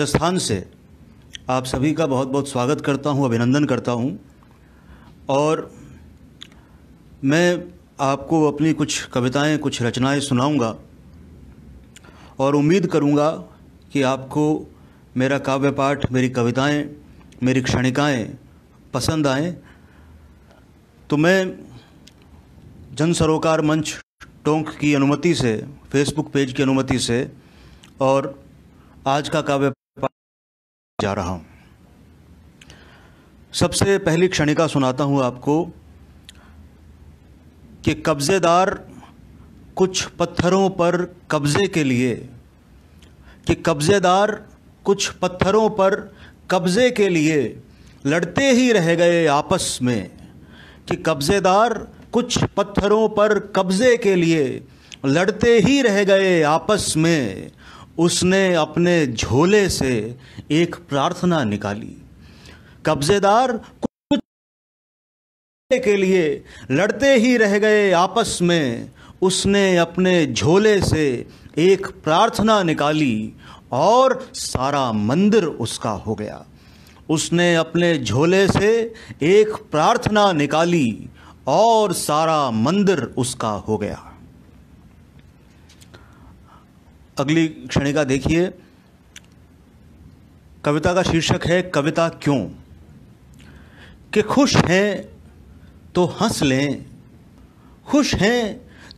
राजस्थान से आप सभी का बहुत बहुत स्वागत करता हूं अभिनंदन करता हूं और मैं आपको अपनी कुछ कविताएं कुछ रचनाएं सुनाऊंगा और उम्मीद करूंगा कि आपको मेरा काव्य पाठ मेरी कविताएं मेरी क्षणिकाएं पसंद आएं तो मैं जन सरोकार मंच टोंक की अनुमति से फेसबुक पेज की अनुमति से और आज का काव्य जा रहा हूँ सबसे पहली क्षणिका सुनाता हूँ आपको कि कब्ज़ेदार कुछ पत्थरों पर कब्ज़े के लिए कि कब्ज़ेदार कुछ पत्थरों पर कब्ज़े के लिए लड़ते ही रह गए आपस में कि कब्ज़ेदार कुछ पत्थरों पर कब्ज़े के लिए लड़ते ही रह गए आपस में उसने अपने झोले से एक प्रार्थना निकाली कब्जेदार कुछ के लिए लड़ते ही रह गए आपस में उसने अपने झोले से एक प्रार्थना निकाली और सारा मंदिर उसका हो गया उसने अपने झोले से एक प्रार्थना निकाली और सारा मंदिर उसका हो गया अगली क्षणिका देखिए कविता का शीर्षक है कविता क्यों कि खुश हैं तो हंस लें खुश हैं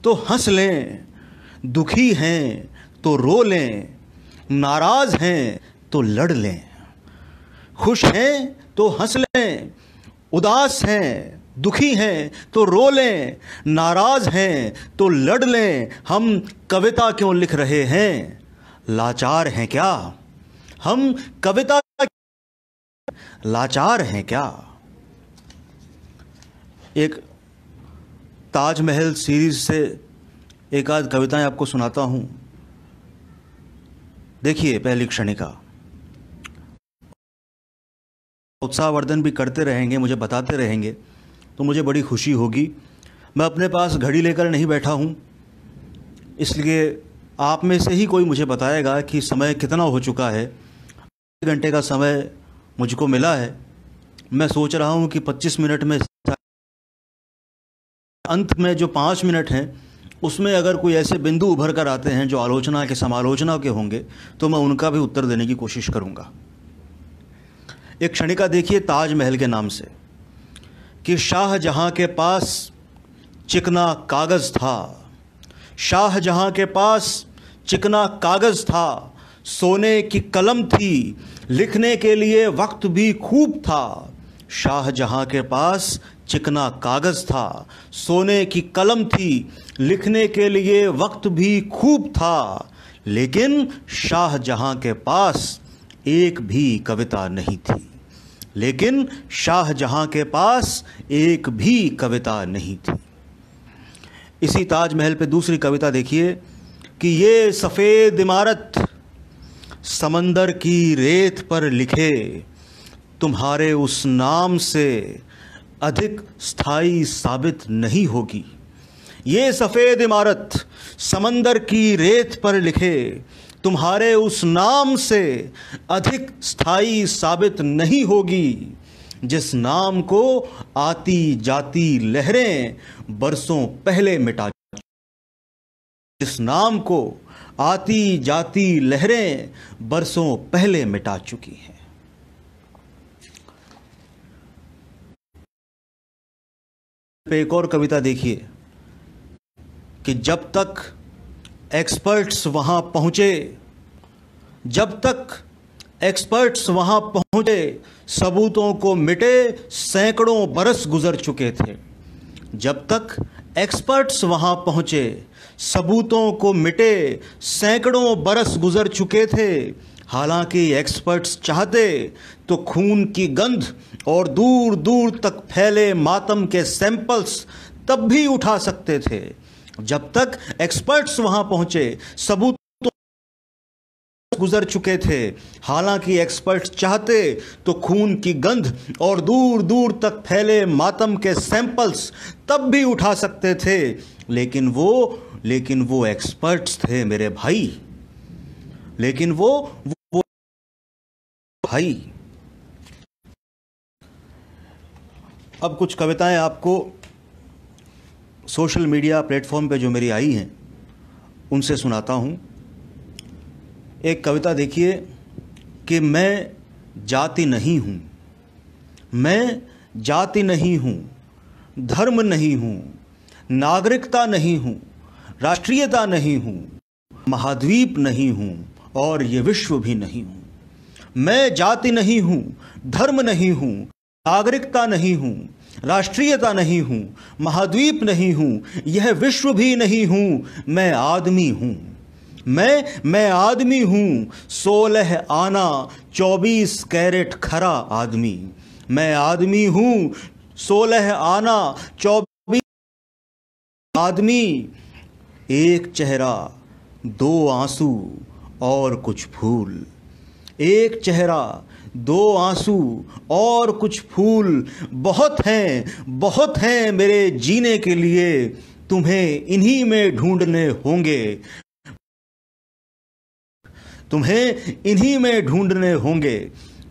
तो हंस लें दुखी हैं तो रो लें नाराज़ हैं तो लड़ लें खुश हैं तो हंस लें उदास हैं दुखी हैं तो रो लें नाराज़ हैं तो लड़ लें हम कविता क्यों लिख रहे हैं लाचार हैं क्या हम कविता लाचार हैं क्या एक ताजमहल सीरीज से एक आध कविताएं आपको सुनाता हूं देखिए पहली क्षणिका उत्साहवर्धन भी करते रहेंगे मुझे बताते रहेंगे तो मुझे बड़ी खुशी होगी मैं अपने पास घड़ी लेकर नहीं बैठा हूँ इसलिए आप में से ही कोई मुझे बताएगा कि समय कितना हो चुका है घंटे का समय मुझको मिला है मैं सोच रहा हूँ कि 25 मिनट में अंत में जो पाँच मिनट हैं उसमें अगर कोई ऐसे बिंदु उभर कर आते हैं जो आलोचना के समालोचना के होंगे तो मैं उनका भी उत्तर देने की कोशिश करूँगा एक क्षणिका देखिए ताजमहल के नाम से कि शाहजहाँ के पास चिकना कागज़ था शाहजहाँ के पास चिकना कागज़ था सोने की कलम थी लिखने के लिए वक्त भी खूब था शाहजहाँ के पास चिकना कागज़ था सोने की कलम थी लिखने के लिए वक्त भी खूब था लेकिन शाहजहाँ के पास एक भी कविता नहीं थी लेकिन शाहजहां के पास एक भी कविता नहीं थी इसी ताजमहल पे दूसरी कविता देखिए कि ये सफ़ेद इमारत समंदर की रेत पर लिखे तुम्हारे उस नाम से अधिक स्थायी साबित नहीं होगी ये सफ़ेद इमारत समंदर की रेत पर लिखे तुम्हारे उस नाम से अधिक स्थाई साबित नहीं होगी जिस नाम को आती जाती लहरें बरसों पहले मिटा जिस नाम को आती जाती लहरें बरसों पहले मिटा चुकी हैं पे एक और कविता देखिए कि जब तक एक्सपर्ट्स वहां पहुंचे जब तक एक्सपर्ट्स वहां पहुंचे सबूतों को मिटे सैकड़ों बरस गुजर चुके थे जब तक एक्सपर्ट्स वहां पहुंचे सबूतों को मिटे सैकड़ों बरस गुजर चुके थे हालांकि एक्सपर्ट्स चाहते तो खून की गंध और दूर दूर तक फैले मातम के सैंपल्स तब भी उठा सकते थे जब तक एक्सपर्ट्स वहां पहुंचे सबूत गुजर चुके थे हालांकि एक्सपर्ट चाहते तो खून की गंध और दूर दूर तक फैले मातम के सैंपल्स तब भी उठा सकते थे लेकिन वो लेकिन वो एक्सपर्ट्स थे मेरे भाई लेकिन वो वो भाई अब कुछ कविताएं आपको सोशल मीडिया प्लेटफॉर्म पे जो मेरी आई हैं उनसे सुनाता हूं एक कविता देखिए कि मैं जाति नहीं हूँ मैं जाति नहीं हूँ धर्म नहीं हूँ नागरिकता नहीं हूँ राष्ट्रीयता नहीं हूँ महाद्वीप नहीं हूँ और ये विश्व भी नहीं हूँ मैं जाति नहीं हूँ धर्म नहीं हूँ नागरिकता नहीं हूँ राष्ट्रीयता नहीं हूँ महाद्वीप नहीं हूँ यह विश्व भी नहीं हूँ मैं आदमी हूँ मैं मैं आदमी हूँ सोलह आना चौबीस कैरेट खरा आदमी मैं आदमी हूँ सोलह आना चौबीस आदमी एक चेहरा दो आंसू और कुछ फूल एक चेहरा दो आंसू और कुछ फूल बहुत हैं बहुत हैं मेरे जीने के लिए तुम्हें इन्हीं में ढूंढने होंगे तुम्हें इन्हीं में ढूंढने होंगे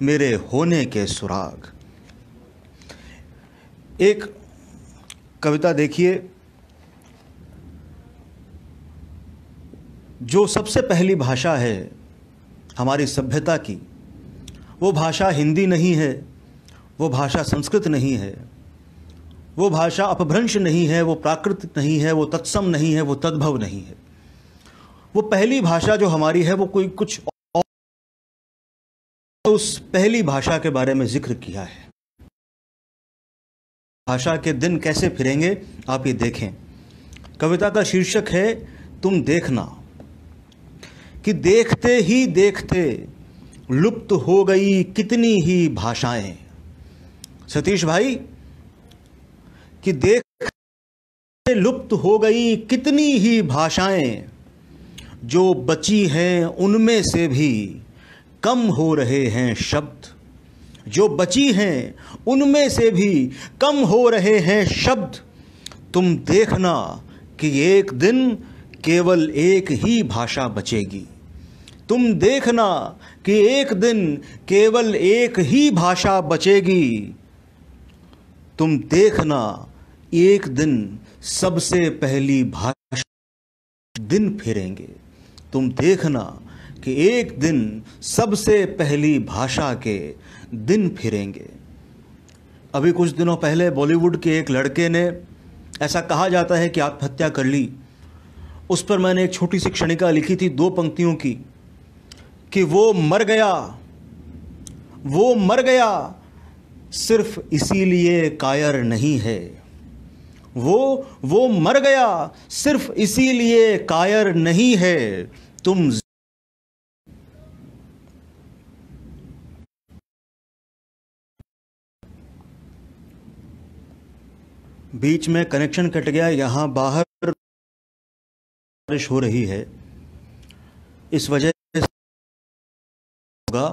मेरे होने के सुराग एक कविता देखिए जो सबसे पहली भाषा है हमारी सभ्यता की वो भाषा हिंदी नहीं है वो भाषा संस्कृत नहीं है वो भाषा अपभ्रंश नहीं है वो प्राकृत नहीं है वो तत्सम नहीं है वो तद्भव नहीं है वो पहली भाषा जो हमारी है वो कोई कुछ और तो उस पहली भाषा के बारे में जिक्र किया है भाषा के दिन कैसे फिरेंगे आप ये देखें कविता का शीर्षक है तुम देखना कि देखते ही देखते लुप्त हो गई कितनी ही भाषाएं सतीश भाई कि देख लुप्त हो गई कितनी ही भाषाएं जो बची हैं उनमें से भी कम हो रहे हैं शब्द जो बची हैं उनमें से भी कम हो रहे हैं शब्द तुम देखना कि एक दिन केवल एक ही भाषा बचेगी तुम देखना कि एक दिन केवल एक ही भाषा बचेगी तुम देखना एक दिन सबसे पहली भाषा दिन फिरेंगे तुम देखना कि एक दिन सबसे पहली भाषा के दिन फिरेंगे अभी कुछ दिनों पहले बॉलीवुड के एक लड़के ने ऐसा कहा जाता है कि आत्महत्या कर ली उस पर मैंने एक छोटी सी क्षणिका लिखी थी दो पंक्तियों की कि वो मर गया वो मर गया सिर्फ इसीलिए कायर नहीं है वो वो मर गया सिर्फ इसीलिए कायर नहीं है तुम बीच में कनेक्शन कट गया यहां बाहर बारिश हो रही है इस वजह से होगा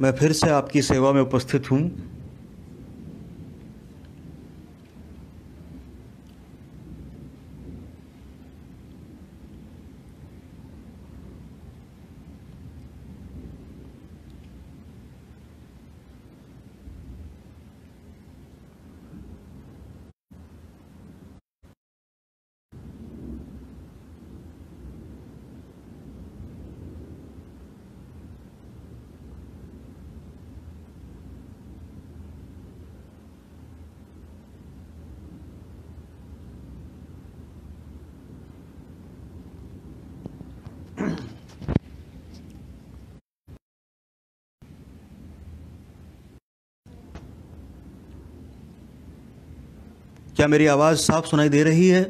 मैं फिर से आपकी सेवा में उपस्थित हूं क्या मेरी आवाज़ साफ सुनाई दे रही है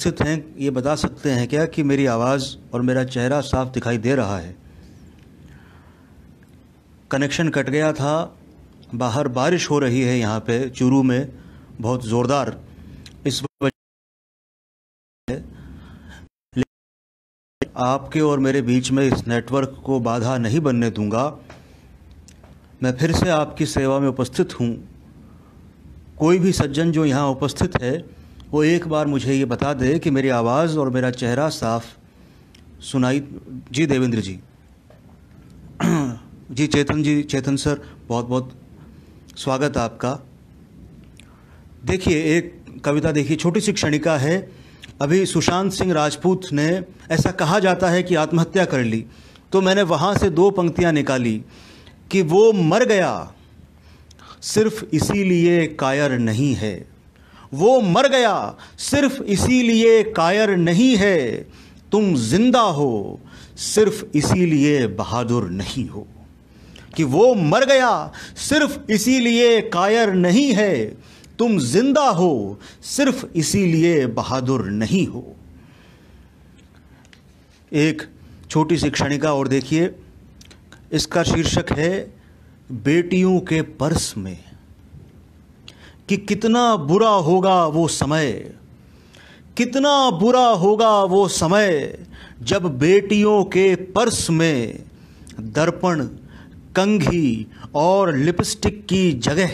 स्थित हैं ये बता सकते हैं क्या कि मेरी आवाज़ और मेरा चेहरा साफ दिखाई दे रहा है कनेक्शन कट गया था बाहर बारिश हो रही है यहाँ पे चूरू में बहुत ज़ोरदार इस आपके और मेरे बीच में इस नेटवर्क को बाधा नहीं बनने दूंगा मैं फिर से आपकी सेवा में उपस्थित हूं कोई भी सज्जन जो यहाँ उपस्थित है वो एक बार मुझे ये बता दे कि मेरी आवाज़ और मेरा चेहरा साफ सुनाई जी देवेंद्र जी जी चेतन जी चेतन सर बहुत बहुत स्वागत आपका देखिए एक कविता देखिए छोटी सी क्षणिका है अभी सुशांत सिंह राजपूत ने ऐसा कहा जाता है कि आत्महत्या कर ली तो मैंने वहाँ से दो पंक्तियाँ निकाली कि वो मर गया सिर्फ इसीलिए कायर नहीं है वो मर गया सिर्फ इसीलिए कायर नहीं है तुम जिंदा हो सिर्फ इसीलिए बहादुर नहीं हो कि वो मर गया सिर्फ इसीलिए कायर नहीं है तुम जिंदा हो सिर्फ इसीलिए बहादुर नहीं हो एक छोटी सी क्षणिका और देखिए इसका शीर्षक है बेटियों के पर्स में कि कितना बुरा होगा वो समय कितना बुरा होगा वो समय जब बेटियों के पर्स में दर्पण कंघी और लिपस्टिक की जगह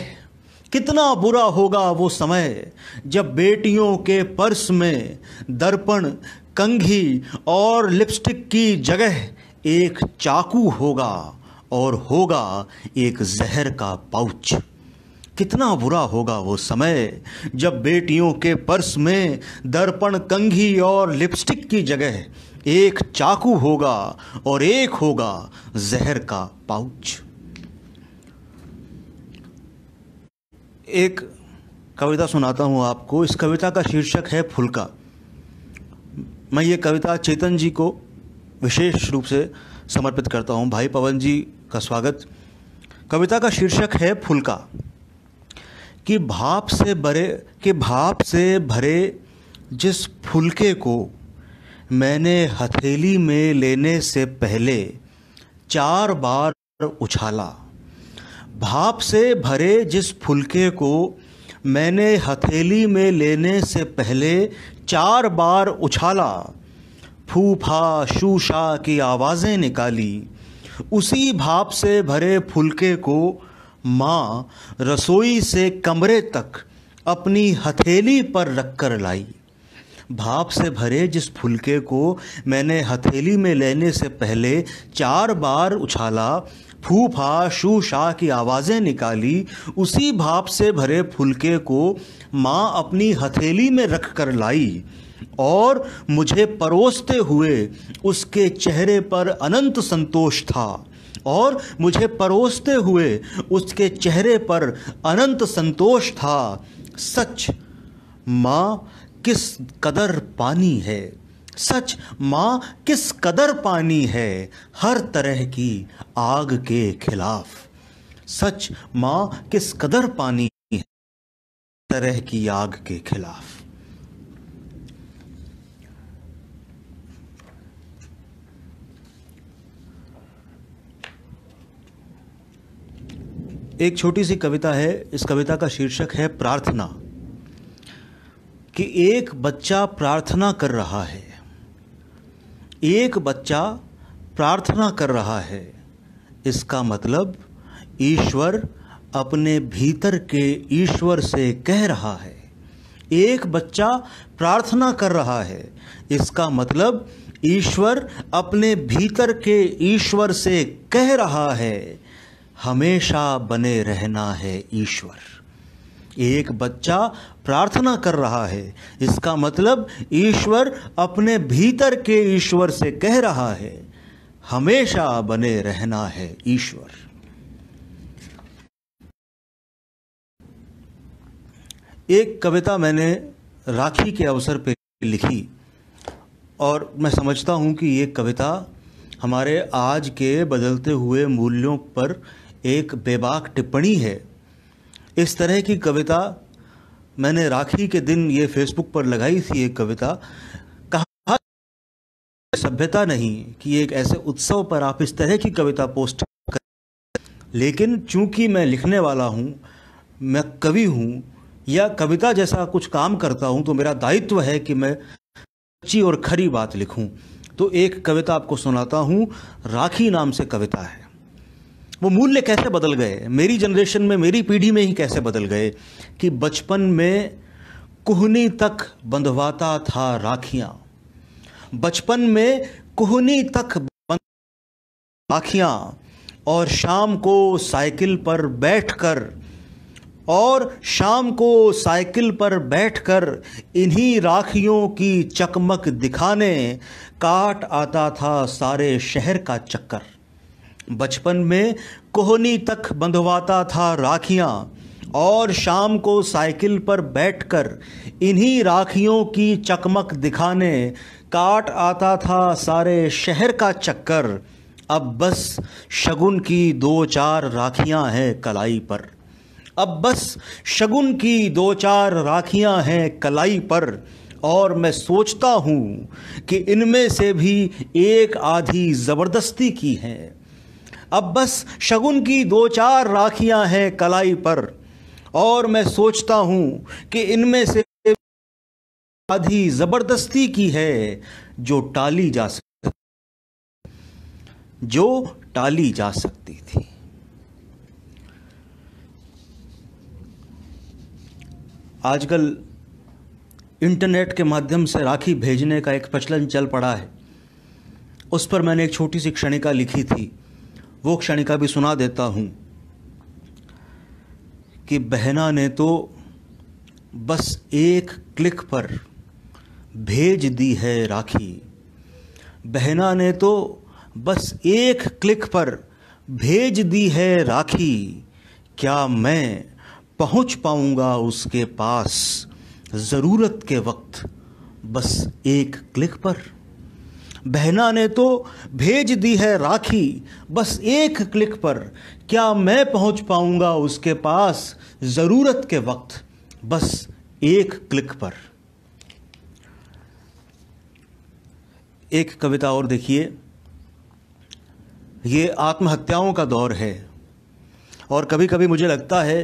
कितना बुरा होगा वो समय जब बेटियों के पर्स में दर्पण कंघी और लिपस्टिक की जगह एक चाकू होगा और होगा एक जहर का पाउच कितना बुरा होगा वो समय जब बेटियों के पर्स में दर्पण कंघी और लिपस्टिक की जगह एक चाकू होगा और एक होगा जहर का पाउच एक कविता सुनाता हूँ आपको इस कविता का शीर्षक है फुलका मैं ये कविता चेतन जी को विशेष रूप से समर्पित करता हूँ भाई पवन जी का स्वागत कविता का शीर्षक है फुलका कि भाप से भरे कि भाप से भरे जिस फुलके को मैंने हथेली में लेने से पहले चार बार उछाला भाप से भरे जिस फुलके को मैंने हथेली में लेने से पहले चार बार उछाला फूफा शूशा की आवाज़ें निकाली उसी भाप से भरे फुलके को माँ रसोई से कमरे तक अपनी हथेली पर रख कर लाई भाप से भरे जिस फुलके को मैंने हथेली में लेने से पहले चार बार उछाला फूफा शू शाह की आवाज़ें निकाली उसी भाप से भरे फुलके को माँ अपनी हथेली में रख कर लाई और मुझे परोसते हुए उसके चेहरे पर अनंत संतोष था और मुझे परोसते हुए उसके चेहरे पर अनंत संतोष था सच माँ किस कदर पानी है सच माँ किस कदर पानी है हर तरह की आग के खिलाफ सच माँ किस कदर पानी है तरह की आग के खिलाफ एक छोटी सी कविता है इस कविता का शीर्षक है प्रार्थना कि एक बच्चा प्रार्थना कर रहा है एक बच्चा प्रार्थना कर रहा है इसका मतलब ईश्वर अपने भीतर के ईश्वर से कह रहा है एक बच्चा प्रार्थना कर रहा है इसका मतलब ईश्वर अपने भीतर के ईश्वर से कह रहा है हमेशा बने रहना है ईश्वर एक बच्चा प्रार्थना कर रहा है इसका मतलब ईश्वर अपने भीतर के ईश्वर से कह रहा है हमेशा बने रहना है ईश्वर एक कविता मैंने राखी के अवसर पर लिखी और मैं समझता हूं कि ये कविता हमारे आज के बदलते हुए मूल्यों पर एक बेबाक टिप्पणी है इस तरह की कविता मैंने राखी के दिन ये फेसबुक पर लगाई थी एक कविता कहा सभ्यता नहीं कि एक ऐसे उत्सव पर आप इस तरह की कविता पोस्ट कर लेकिन चूंकि मैं लिखने वाला हूँ मैं कवि हूँ या कविता जैसा कुछ काम करता हूँ तो मेरा दायित्व है कि मैं सच्ची और खरी बात लिखूँ तो एक कविता आपको सुनाता हूँ राखी नाम से कविता है वो मूल्य कैसे बदल गए मेरी जनरेशन में मेरी पीढ़ी में ही कैसे बदल गए कि बचपन में कोहनी तक बंधवाता था राखियाँ बचपन में कोहनी तक राखियाँ और शाम को साइकिल पर बैठकर और शाम को साइकिल पर बैठकर इन्हीं राखियों की चकमक दिखाने काट आता था सारे शहर का चक्कर बचपन में कोहनी तक बंधवाता था राखियाँ और शाम को साइकिल पर बैठकर इन्हीं राखियों की चकमक दिखाने काट आता था सारे शहर का चक्कर अब बस शगुन की दो चार राखियाँ हैं कलाई पर अब बस शगुन की दो चार राखियाँ हैं कलाई पर और मैं सोचता हूँ कि इनमें से भी एक आधी ज़बरदस्ती की हैं अब बस शगुन की दो चार राखियां हैं कलाई पर और मैं सोचता हूं कि इनमें से आधी ज़बरदस्ती की है जो टाली जा सकती जो टाली जा सकती थी आजकल इंटरनेट के माध्यम से राखी भेजने का एक प्रचलन चल पड़ा है उस पर मैंने एक छोटी सी क्षणिका लिखी थी वो क्षणिका भी सुना देता हूँ कि बहना ने तो बस एक क्लिक पर भेज दी है राखी बहना ने तो बस एक क्लिक पर भेज दी है राखी क्या मैं पहुंच पाऊंगा उसके पास ज़रूरत के वक्त बस एक क्लिक पर बहना ने तो भेज दी है राखी बस एक क्लिक पर क्या मैं पहुंच पाऊंगा उसके पास ज़रूरत के वक्त बस एक क्लिक पर एक कविता और देखिए ये आत्महत्याओं का दौर है और कभी कभी मुझे लगता है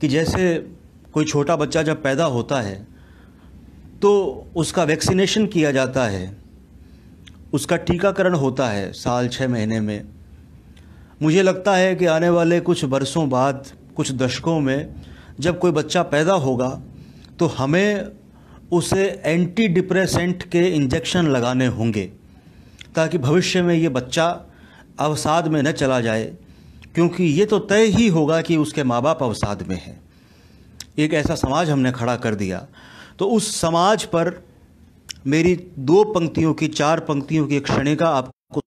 कि जैसे कोई छोटा बच्चा जब पैदा होता है तो उसका वैक्सीनेशन किया जाता है उसका टीकाकरण होता है साल छः महीने में मुझे लगता है कि आने वाले कुछ बरसों बाद कुछ दशकों में जब कोई बच्चा पैदा होगा तो हमें उसे एंटी डिप्रेसेंट के इंजेक्शन लगाने होंगे ताकि भविष्य में ये बच्चा अवसाद में न चला जाए क्योंकि ये तो तय ही होगा कि उसके माँ बाप अवसाद में हैं एक ऐसा समाज हमने खड़ा कर दिया तो उस समाज पर मेरी दो पंक्तियों की चार पंक्तियों की एक क्षणिका आपको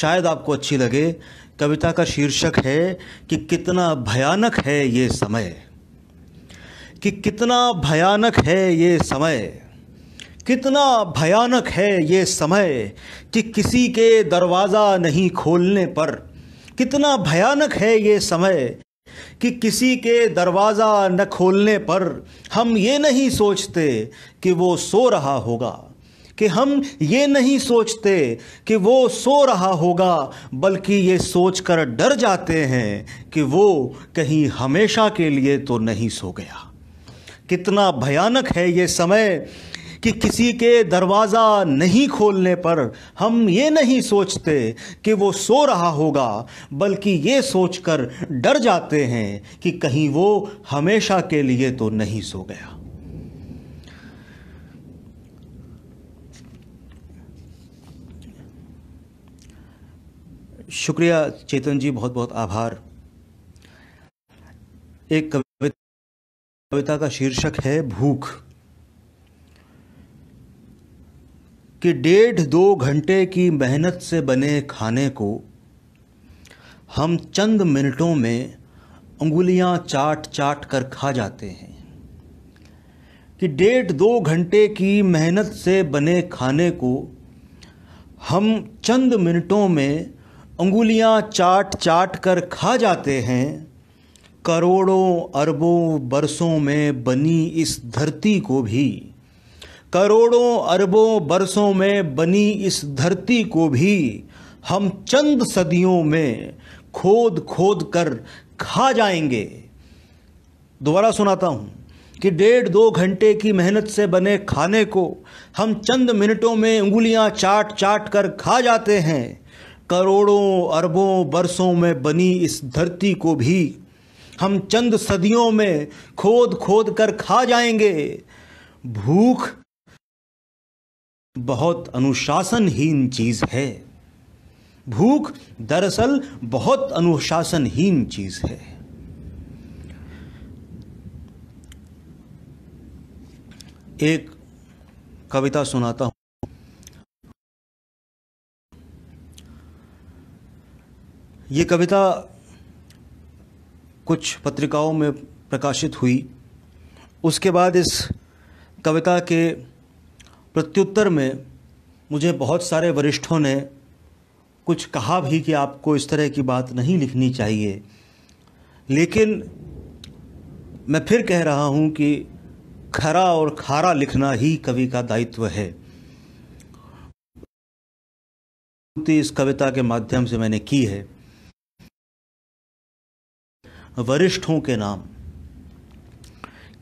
शायद आपको अच्छी लगे कविता का शीर्षक है कि कितना भयानक है ये समय कि कितना भयानक है ये समय कितना भयानक है ये समय कि किसी के दरवाज़ा नहीं खोलने पर कितना भयानक है ये समय कि किसी के दरवाज़ा न खोलने पर हम ये नहीं सोचते कि वो सो रहा होगा कि हम ये नहीं सोचते कि वो सो रहा होगा बल्कि ये सोचकर डर जाते हैं कि वो कहीं हमेशा के लिए तो नहीं सो गया कितना भयानक है ये समय कि किसी के दरवाज़ा नहीं खोलने पर हम ये नहीं सोचते कि वो सो रहा होगा बल्कि ये सोचकर डर जाते हैं कि कहीं वो हमेशा के लिए तो नहीं सो गया शुक्रिया चेतन जी बहुत बहुत आभार एक कविता का शीर्षक है भूख कि डेढ़ दो घंटे की मेहनत से बने खाने को हम चंद मिनटों में उंगुलियां चाट चाट कर खा जाते हैं कि डेढ़ दो घंटे की मेहनत से बने खाने को हम चंद मिनटों में उंगुलियां चाट चाट कर खा जाते हैं करोड़ों अरबों बरसों में बनी इस धरती को भी करोड़ों अरबों बरसों में बनी इस धरती को भी हम चंद सदियों में खोद खोद कर खा जाएंगे दोबारा सुनाता हूँ कि डेढ़ दो घंटे की मेहनत से बने खाने को हम चंद मिनटों में उंगलियां चाट चाट कर खा जाते हैं करोड़ों अरबों बरसों में बनी इस धरती को भी हम चंद सदियों में खोद खोद कर खा जाएंगे भूख बहुत अनुशासनहीन चीज़ है भूख दरअसल बहुत अनुशासनहीन चीज़ है एक कविता सुनाता हूं ये कविता कुछ पत्रिकाओं में प्रकाशित हुई उसके बाद इस कविता के प्रत्युत्तर में मुझे बहुत सारे वरिष्ठों ने कुछ कहा भी कि आपको इस तरह की बात नहीं लिखनी चाहिए लेकिन मैं फिर कह रहा हूं कि खरा और खारा लिखना ही कवि का दायित्व है इस कविता के माध्यम से मैंने की है वरिष्ठों के नाम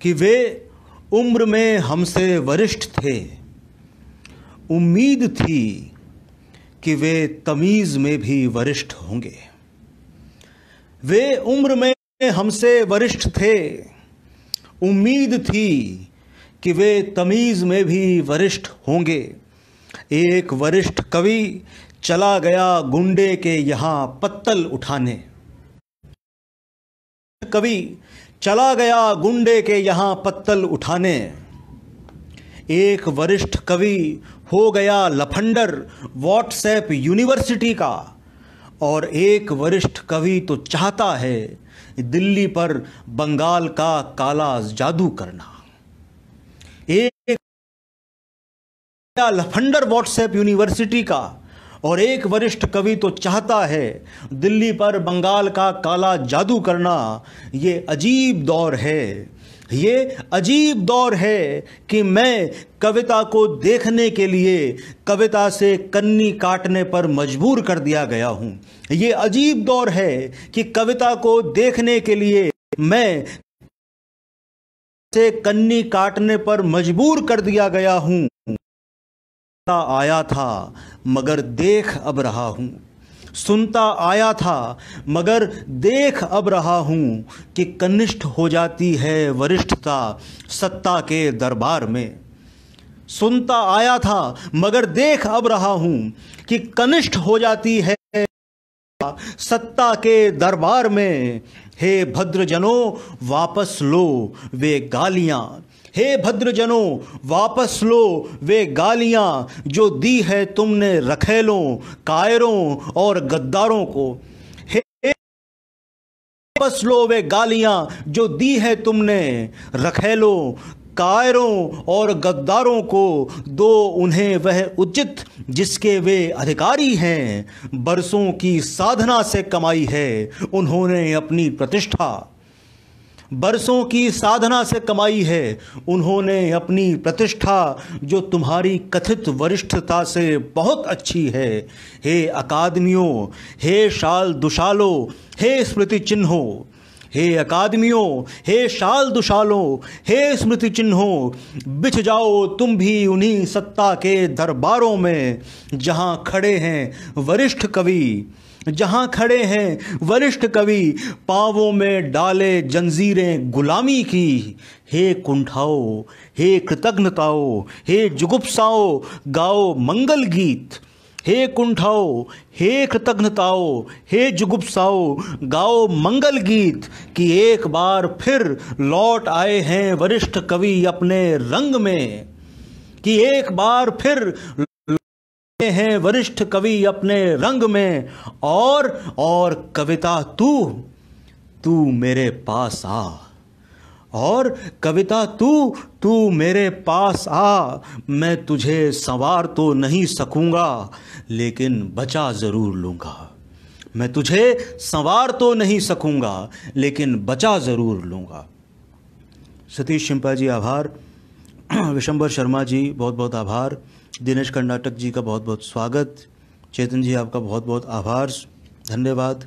कि वे उम्र में हमसे वरिष्ठ थे उम्मीद थी कि वे तमीज़ में भी वरिष्ठ होंगे वे उम्र में हमसे वरिष्ठ थे उम्मीद थी कि वे तमीज़ में भी वरिष्ठ होंगे एक वरिष्ठ कवि चला गया गुंडे के यहां पत्तल उठाने कवि चला गया गुंडे के यहां पत्तल उठाने एक वरिष्ठ कवि हो गया लफंडर व्हाट्सएप यूनिवर्सिटी का और एक वरिष्ठ कवि तो चाहता है दिल्ली पर बंगाल का काला जादू करना एक लफंडर व्हाट्सएप यूनिवर्सिटी का और एक वरिष्ठ कवि तो चाहता है दिल्ली पर बंगाल का काला जादू करना ये अजीब दौर है ये अजीब दौर है कि मैं कविता को देखने के लिए कविता से कन्नी काटने पर मजबूर कर दिया गया हूँ ये अजीब दौर है कि कविता को देखने के लिए मैं से कन्नी काटने पर मजबूर कर दिया गया हूँ आया था मगर देख अब रहा हूँ सुनता आया था मगर देख अब रहा हूँ कि कनिष्ठ हो जाती है वरिष्ठता सत्ता के दरबार में सुनता आया था मगर देख अब रहा हूँ कि कनिष्ठ हो जाती है सत्ता के दरबार में हे भद्रजनों वापस लो वे गालियाँ हे भद्रजनों वापस लो वे गालियाँ जो दी है तुमने रखेलों कायरों और गद्दारों को वापस लो वे गालियाँ जो दी है तुमने रखेलों कायरों और गद्दारों को दो उन्हें वह उचित जिसके वे अधिकारी हैं बरसों की साधना से कमाई है उन्होंने अपनी प्रतिष्ठा बरसों की साधना से कमाई है उन्होंने अपनी प्रतिष्ठा जो तुम्हारी कथित वरिष्ठता से बहुत अच्छी है हे अकादमियों हे शाल दुशालो हे स्मृति चिन्हों हे अकादमियों हे शाल दुशालो हे स्मृति चिन्हों बिछ जाओ तुम भी उन्हीं सत्ता के दरबारों में जहाँ खड़े हैं वरिष्ठ कवि जहां खड़े हैं वरिष्ठ कवि पावों में डाले जंजीरें गुलामी की हे कुंठाओ हे कृतज्ञताओ हे जुगुप्साओ गाओ मंगल गीत हे कुंठाओ हे कृतज्ञताओ हे जुगुप्साओ गाओ मंगल गीत कि एक बार फिर लौट आए हैं वरिष्ठ कवि अपने रंग में कि एक बार फिर हैं वरिष्ठ कवि अपने रंग में और और कविता तू तू मेरे पास आ और कविता तू तू मेरे पास आ मैं तुझे संवार तो नहीं सकूंगा लेकिन बचा ज़रूर लूंगा मैं तुझे संवार तो नहीं सकूंगा लेकिन बचा ज़रूर लूंगा सतीश शिम्पा जी आभार विशंबर शर्मा जी बहुत बहुत आभार दिनेश कर्नाटक जी का बहुत बहुत स्वागत चेतन जी आपका बहुत बहुत आभार धन्यवाद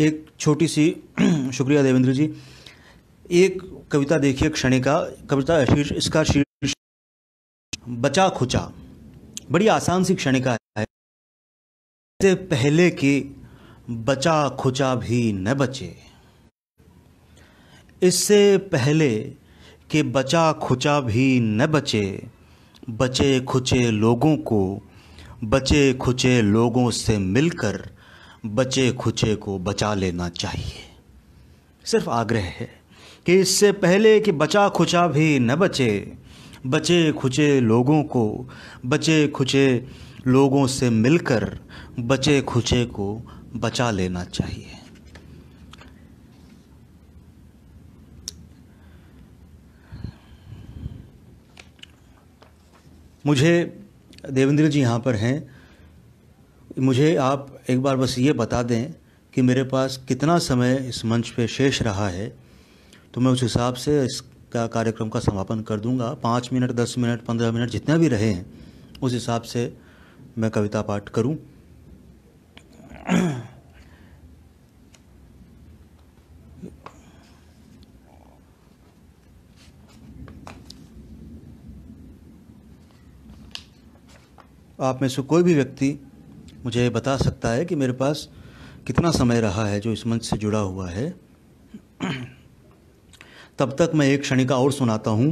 एक छोटी सी शुक्रिया देवेंद्र जी एक कविता देखिए क्षणिका कविता इसका शीर्ष बचा खुचा बड़ी आसान सी क्षणिका है से पहले कि बचा खुचा भी न बचे इससे पहले कि बचा खुचा भी न बचे बचे खुचे लोगों को बचे खुचे लोगों से मिलकर बचे खुचे को बचा लेना चाहिए सिर्फ आग्रह है कि इससे पहले कि बचा खुचा भी न बचे बचे खुचे लोगों को बचे खुचे लोगों से मिलकर बचे खुचे को बचा लेना चाहिए मुझे देवेंद्र जी यहाँ पर हैं मुझे आप एक बार बस ये बता दें कि मेरे पास कितना समय इस मंच पे शेष रहा है तो मैं उस हिसाब से इसका कार्यक्रम का समापन कर दूंगा पाँच मिनट दस मिनट पंद्रह मिनट जितना भी रहे हैं उस हिसाब से मैं कविता पाठ करूं आप में से कोई भी व्यक्ति मुझे बता सकता है कि मेरे पास कितना समय रहा है जो इस मंच से जुड़ा हुआ है तब तक मैं एक क्षणिका और सुनाता हूँ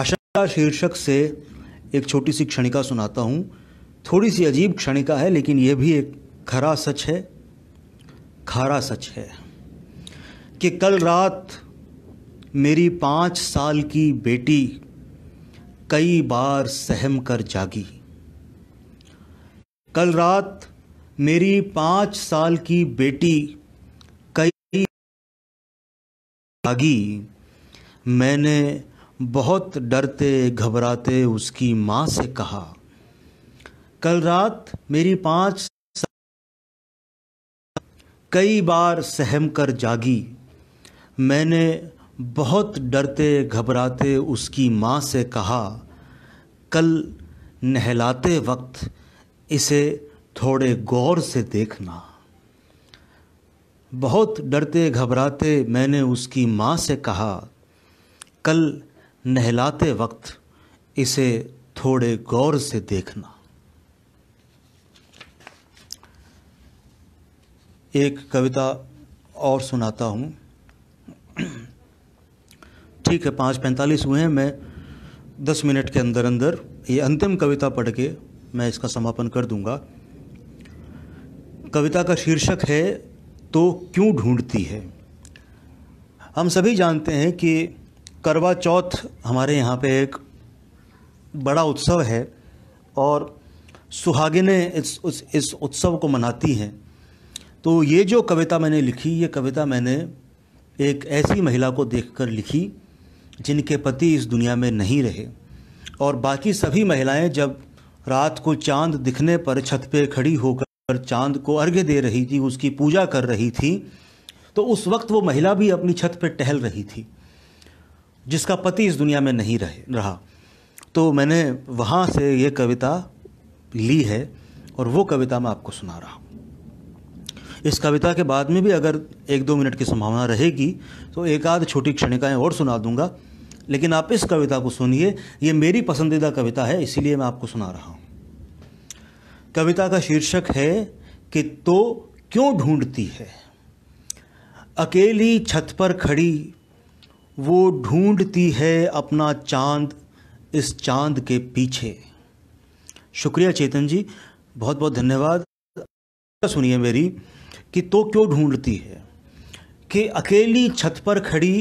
आशा शीर्षक से एक छोटी सी क्षणिका सुनाता हूँ थोड़ी सी अजीब क्षणिका है लेकिन यह भी एक खरा सच है खारा सच है कि कल रात मेरी पाँच साल की बेटी कई बार सहम कर जागी कल रात मेरी पाँच साल की बेटी कई जागी मैंने बहुत डरते घबराते उसकी माँ से कहा कल रात मेरी पाँच कई बार सहम कर जागी मैंने बहुत डरते घबराते उसकी माँ से कहा कल नहलाते वक्त इसे थोड़े गौर से देखना बहुत डरते घबराते मैंने उसकी माँ से कहा कल नहलाते वक्त इसे थोड़े गौर से देखना एक कविता और सुनाता हूँ ठीक है पाँच पैंतालीस हुए हैं मैं दस मिनट के अंदर अंदर ये अंतिम कविता पढ़ के मैं इसका समापन कर दूंगा कविता का शीर्षक है तो क्यों ढूंढती है हम सभी जानते हैं कि करवा चौथ हमारे यहाँ पे एक बड़ा उत्सव है और सुहागिने इस उस इस उत्सव को मनाती हैं तो ये जो कविता मैंने लिखी ये कविता मैंने एक ऐसी महिला को देखकर लिखी जिनके पति इस दुनिया में नहीं रहे और बाकी सभी महिलाएं जब रात को चांद दिखने पर छत पे खड़ी होकर चांद को अर्घ्य दे रही थी उसकी पूजा कर रही थी तो उस वक्त वो महिला भी अपनी छत पे टहल रही थी जिसका पति इस दुनिया में नहीं रहे रहा तो मैंने वहाँ से ये कविता ली है और वो कविता मैं आपको सुना रहा हूँ इस कविता के बाद में भी अगर एक दो मिनट की संभावना रहेगी तो एक आध छोटी क्षणिकाएँ और सुना दूंगा लेकिन आप इस कविता को सुनिए ये मेरी पसंदीदा कविता है इसीलिए मैं आपको सुना रहा हूँ कविता का शीर्षक है कि तो क्यों ढूंढती है अकेली छत पर खड़ी वो ढूंढती है अपना चांद इस चांद के पीछे शुक्रिया चेतन जी बहुत बहुत धन्यवाद सुनिए मेरी कि तो क्यों ढूंढती है कि अकेली छत पर खड़ी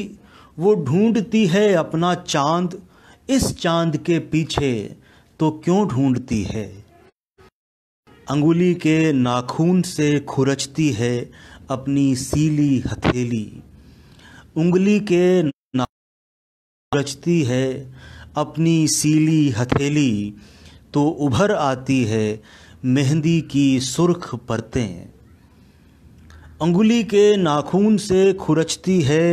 वो ढूंढती है अपना चांद इस चांद के पीछे तो क्यों ढूंढती है अंगुली के नाखून से खुरचती है अपनी सीली हथेली उंगली के रचती है अपनी सीली हथेली तो उभर आती है मेहंदी की सुर्ख परतें अंगुली के नाखून से खुरचती है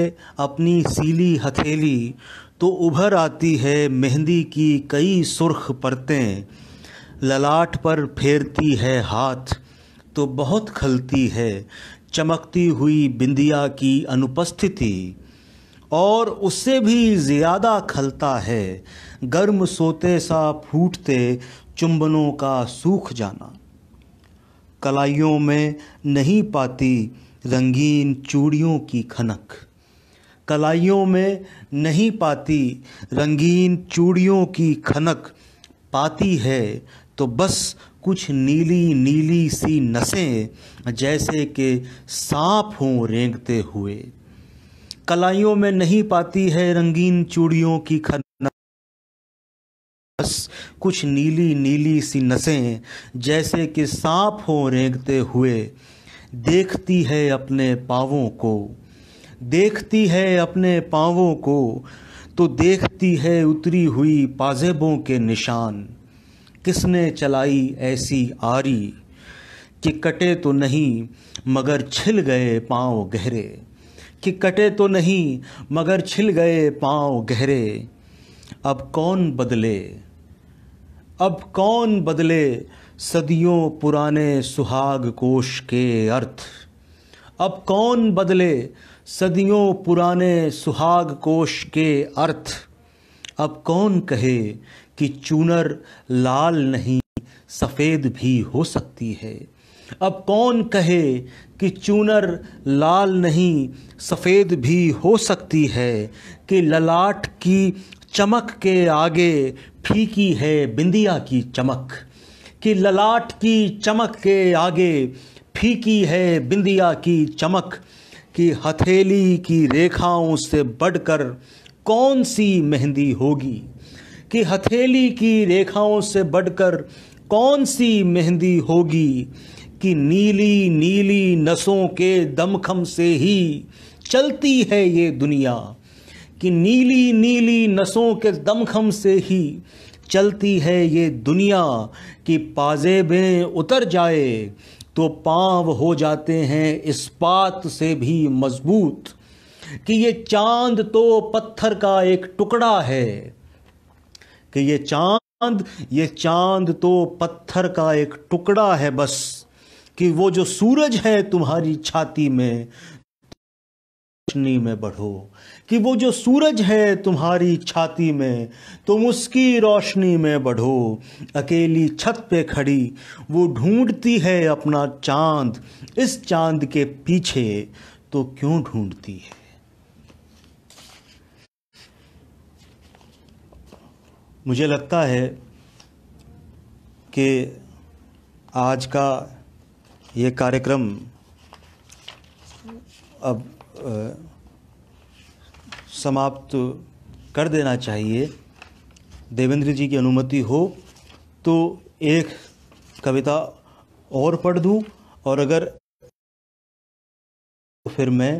अपनी सीली हथेली तो उभर आती है मेहंदी की कई सुर्ख परतें ललाट पर फेरती है हाथ तो बहुत खलती है चमकती हुई बिंदिया की अनुपस्थिति और उससे भी ज़्यादा खलता है गर्म सोते सा फूटते चुंबनों का सूख जाना कलाइयों में नहीं पाती रंगीन चूड़ियों की खनक कलाइयों में नहीं पाती रंगीन चूड़ियों की खनक पाती है तो बस कुछ नीली नीली सी नसें जैसे कि सांप हों रेंगते हुए कलाइयों में नहीं पाती है रंगीन चूड़ियों की खनक बस कुछ नीली नीली सी नसें जैसे कि सांप हो रेंगते हुए देखती है अपने पाँवों को देखती है अपने पाँवों को तो देखती है उतरी हुई पाजेबों के निशान किसने चलाई ऐसी आरी कि कटे तो नहीं मगर छिल गए पाँव गहरे कि कटे तो नहीं मगर छिल गए पाँव गहरे अब कौन बदले अब कौन बदले सदियों पुराने सुहाग कोश के अर्थ अब कौन बदले सदियों पुराने सुहाग कोश के अर्थ अब कौन कहे कि चूनर लाल नहीं सफ़ेद भी हो सकती है अब कौन कहे कि चूनर लाल नहीं सफ़ेद भी हो सकती है कि ललाट की चमक के आगे फीकी है बिंदिया की चमक कि ललाट की चमक के आगे फीकी है बिंदिया की चमक कि हथेली की रेखाओं से बढ़कर कौन सी मेहंदी होगी कि हथेली की रेखाओं से बढ़कर कौन सी मेहंदी होगी कि नीली नीली नसों के दमखम से ही चलती है ये दुनिया कि नीली नीली नसों के दमखम से ही चलती है ये दुनिया कि पाजेबें उतर जाए तो पाँव हो जाते हैं इस पात से भी मजबूत कि ये चांद तो पत्थर का एक टुकड़ा है कि ये चांद ये चांद तो पत्थर का एक टुकड़ा है बस कि वो जो सूरज है तुम्हारी छाती में रोशनी में बढ़ो कि वो जो सूरज है तुम्हारी छाती में तुम उसकी रोशनी में बढ़ो अकेली छत पे खड़ी वो ढूंढती है अपना चांद इस चांद के पीछे तो क्यों ढूंढती है मुझे लगता है कि आज का ये कार्यक्रम अब आ, समाप्त कर देना चाहिए देवेंद्र जी की अनुमति हो तो एक कविता और पढ़ दूँ और अगर तो फिर मैं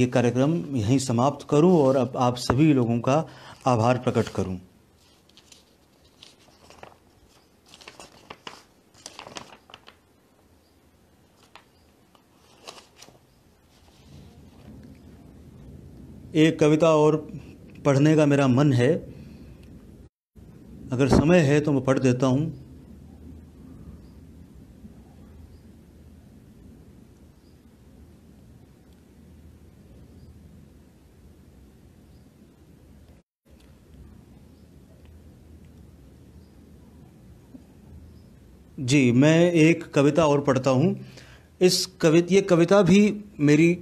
ये कार्यक्रम यहीं समाप्त करूं और अब आप सभी लोगों का आभार प्रकट करूं एक कविता और पढ़ने का मेरा मन है अगर समय है तो मैं पढ़ देता हूँ जी मैं एक कविता और पढ़ता हूँ इस कवि ये कविता भी मेरी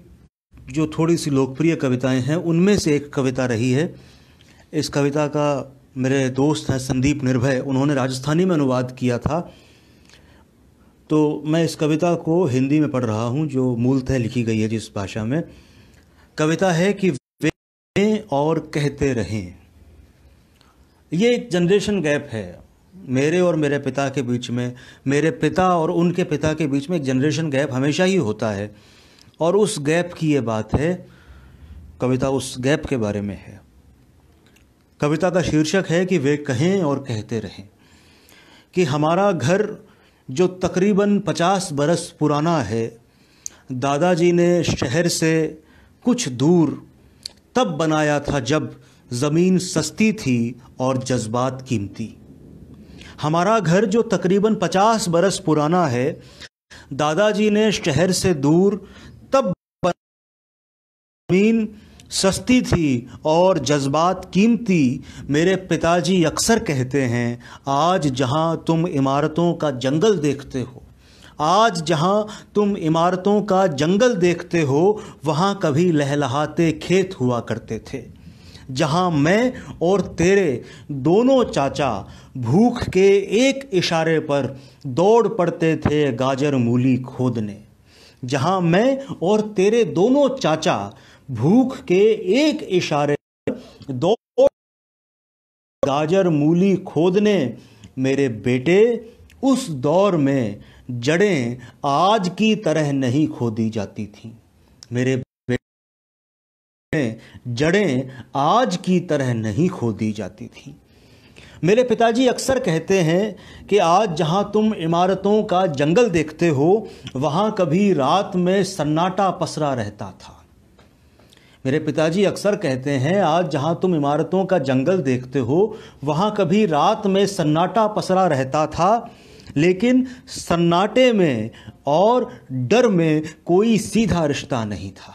जो थोड़ी सी लोकप्रिय कविताएं हैं उनमें से एक कविता रही है इस कविता का मेरे दोस्त हैं संदीप निर्भय उन्होंने राजस्थानी में अनुवाद किया था तो मैं इस कविता को हिंदी में पढ़ रहा हूँ जो मूलतः लिखी गई है जिस भाषा में कविता है कि वे और कहते रहें ये एक जनरेशन गैप है मेरे और मेरे पिता के बीच में मेरे पिता और उनके पिता के बीच में एक जनरेशन गैप हमेशा ही होता है और उस गैप की ये बात है कविता उस गैप के बारे में है कविता का शीर्षक है कि वे कहें और कहते रहें कि हमारा घर जो तकरीबन पचास बरस पुराना है दादाजी ने शहर से कुछ दूर तब बनाया था जब ज़मीन सस्ती थी और जज्बात कीमती हमारा घर जो तकरीबन पचास बरस पुराना है दादाजी ने शहर से दूर ज़मीन सस्ती थी और जज्बात कीमती मेरे पिताजी अक्सर कहते हैं आज जहाँ तुम इमारतों का जंगल देखते हो आज जहां तुम इमारतों का जंगल देखते हो वहाँ कभी लहलहाते खेत हुआ करते थे जहां मैं और तेरे दोनों चाचा भूख के एक इशारे पर दौड़ पड़ते थे गाजर मूली खोदने जहाँ मैं और तेरे दोनों चाचा भूख के एक इशारे दो गाजर मूली खोदने मेरे बेटे उस दौर में जड़ें आज की तरह नहीं खोदी जाती थीं मेरे बेटे जड़ें आज की तरह नहीं खोदी जाती थीं मेरे पिताजी अक्सर कहते हैं कि आज जहां तुम इमारतों का जंगल देखते हो वहां कभी रात में सन्नाटा पसरा रहता था मेरे पिताजी अक्सर कहते हैं आज जहाँ तुम इमारतों का जंगल देखते हो वहाँ कभी रात में सन्नाटा पसरा रहता था लेकिन सन्नाटे में और डर में कोई सीधा रिश्ता नहीं था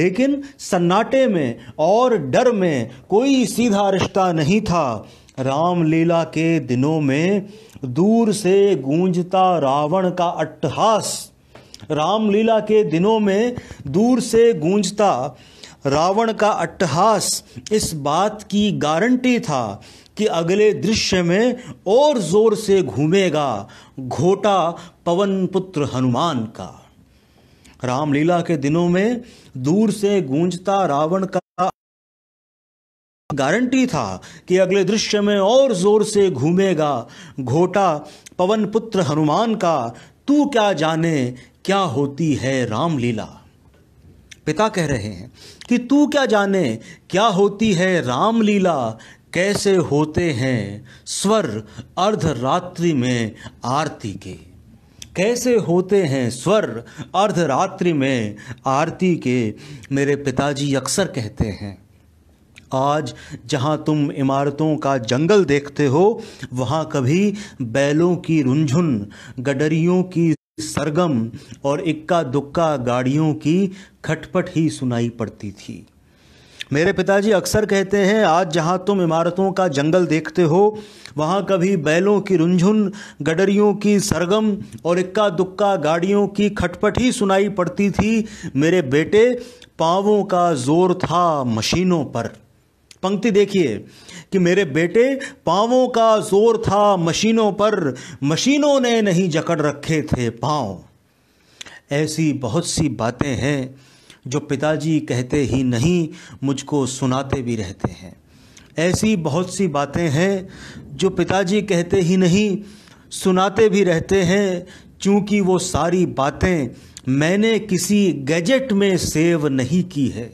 लेकिन सन्नाटे में और डर में कोई सीधा रिश्ता नहीं था रामलीला के दिनों में दूर से गूंजता रावण का अट्टहास रामलीला के दिनों में दूर से गूंजता रावण का अट्टहास इस बात की गारंटी था कि अगले दृश्य में और जोर से घूमेगा घोटा पवन पुत्र हनुमान का रामलीला के दिनों में दूर से गूंजता रावण का गारंटी था कि अगले दृश्य में और जोर से घूमेगा घोटा पवन पुत्र हनुमान का तू क्या जाने क्या होती है रामलीला पिता कह रहे हैं कि तू क्या जाने क्या होती है रामलीला कैसे होते हैं स्वर अर्धरात्रि में आरती के कैसे होते हैं स्वर अर्धरात्रि में आरती के मेरे पिताजी अक्सर कहते हैं आज जहाँ तुम इमारतों का जंगल देखते हो वहाँ कभी बैलों की रुंझुन गडरियों की सरगम और इक्का दुक्का गाड़ियों की खटपट ही सुनाई पड़ती थी मेरे पिताजी अक्सर कहते हैं आज जहाँ तुम इमारतों का जंगल देखते हो वहाँ कभी बैलों की रुंझुन गडरियों की सरगम और इक्का दुक्का गाड़ियों की खटपट ही सुनाई पड़ती थी मेरे बेटे पाँवों का जोर था मशीनों पर पंक्ति देखिए कि मेरे बेटे पांवों का जोर था मशीनों पर मशीनों ने नहीं जकड़ रखे थे पांव ऐसी बहुत सी बातें हैं जो पिताजी कहते ही नहीं मुझको सुनाते भी रहते हैं ऐसी बहुत सी बातें हैं जो पिताजी कहते ही नहीं सुनाते भी रहते हैं क्योंकि वो सारी बातें मैंने किसी गैजेट में सेव नहीं की है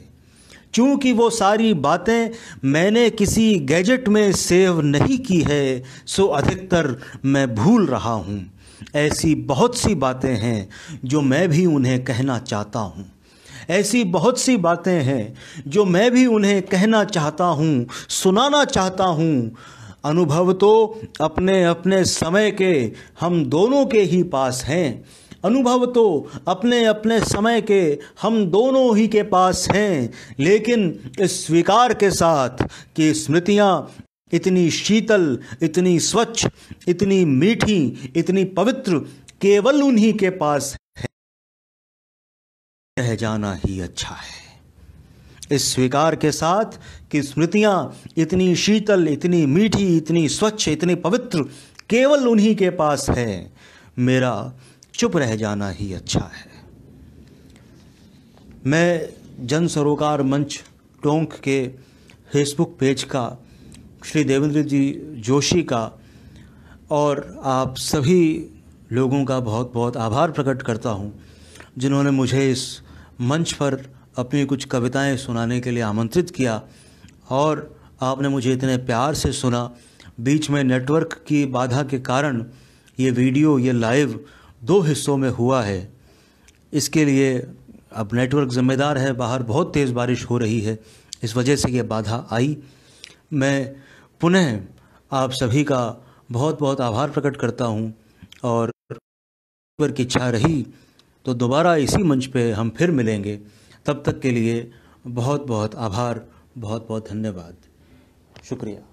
चूँकि वो सारी बातें मैंने किसी गैजेट में सेव नहीं की है सो अधिकतर मैं भूल रहा हूँ ऐसी बहुत सी बातें हैं जो मैं भी उन्हें कहना चाहता हूँ ऐसी बहुत सी बातें हैं जो मैं भी उन्हें कहना चाहता हूँ सुनाना चाहता हूँ अनुभव तो अपने अपने समय के हम दोनों के ही पास हैं अनुभव तो अपने अपने समय के हम दोनों ही के पास हैं लेकिन इस स्वीकार के साथ कि स्मृतियाँ इतनी शीतल इतनी स्वच्छ इतनी मीठी इतनी पवित्र केवल उन्हीं के पास है रह जाना ही अच्छा है इस स्वीकार के साथ कि स्मृतियां इतनी शीतल इतनी मीठी इतनी स्वच्छ इतनी पवित्र केवल उन्हीं के पास है मेरा चुप रह जाना ही अच्छा है मैं जन सरोकार मंच टोंक के फेसबुक पेज का श्री देवेंद्र जी जोशी का और आप सभी लोगों का बहुत बहुत आभार प्रकट करता हूँ जिन्होंने मुझे इस मंच पर अपनी कुछ कविताएं सुनाने के लिए आमंत्रित किया और आपने मुझे इतने प्यार से सुना बीच में नेटवर्क की बाधा के कारण ये वीडियो ये लाइव दो हिस्सों में हुआ है इसके लिए अब नेटवर्क ज़िम्मेदार है बाहर बहुत तेज़ बारिश हो रही है इस वजह से ये बाधा आई मैं पुनः आप सभी का बहुत बहुत आभार प्रकट करता हूँ और पर की इच्छा रही तो दोबारा इसी मंच पे हम फिर मिलेंगे तब तक के लिए बहुत बहुत आभार बहुत बहुत धन्यवाद शुक्रिया